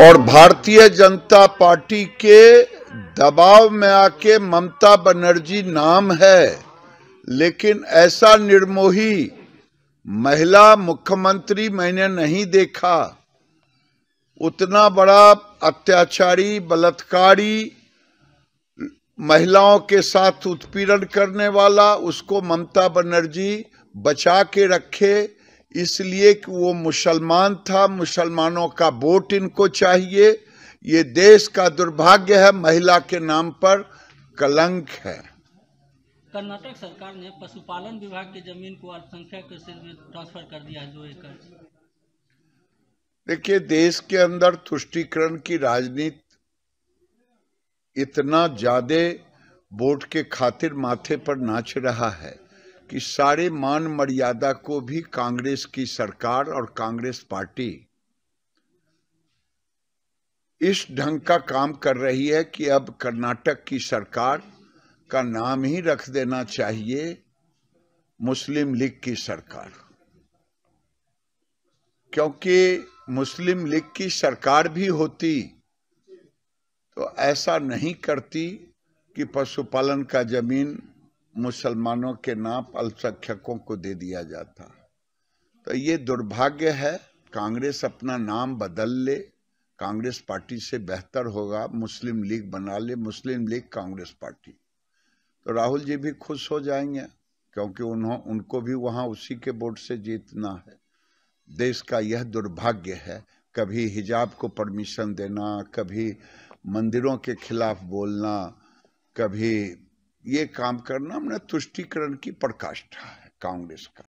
और भारतीय जनता पार्टी के दबाव में आके ममता बनर्जी नाम है लेकिन ऐसा निर्मोही महिला मुख्यमंत्री मैंने नहीं देखा उतना बड़ा अत्याचारी बलात्कारी महिलाओं के साथ उत्पीड़न करने वाला उसको ममता बनर्जी बचा के रखे इसलिए कि वो मुसलमान था मुसलमानों का वोट इनको चाहिए ये देश का दुर्भाग्य है महिला के नाम पर कलंक है कर्नाटक सरकार ने पशुपालन विभाग की जमीन को अल्पसंख्यक में ट्रांसफर कर दिया दो एकड़ देखिए देश के अंदर तुष्टिकरण की राजनीति इतना ज्यादा वोट के खातिर माथे पर नाच रहा है कि सारे मान मर्यादा को भी कांग्रेस की सरकार और कांग्रेस पार्टी इस ढंग का काम कर रही है कि अब कर्नाटक की सरकार का नाम ही रख देना चाहिए मुस्लिम लीग की सरकार क्योंकि मुस्लिम लीग की सरकार भी होती तो ऐसा नहीं करती कि पशुपालन का जमीन मुसलमानों के नाम अल्पसंख्यकों को दे दिया जाता तो ये दुर्भाग्य है कांग्रेस अपना नाम बदल ले कांग्रेस पार्टी से बेहतर होगा मुस्लिम लीग बना ले मुस्लिम लीग कांग्रेस पार्टी तो राहुल जी भी खुश हो जाएंगे क्योंकि उन्हों उनको भी वहाँ उसी के वोट से जीतना है देश का यह दुर्भाग्य है कभी हिजाब को परमिशन देना कभी मंदिरों के खिलाफ बोलना कभी ये काम करना हमने तुष्टिकरण की प्रकाष्ठा है कांग्रेस का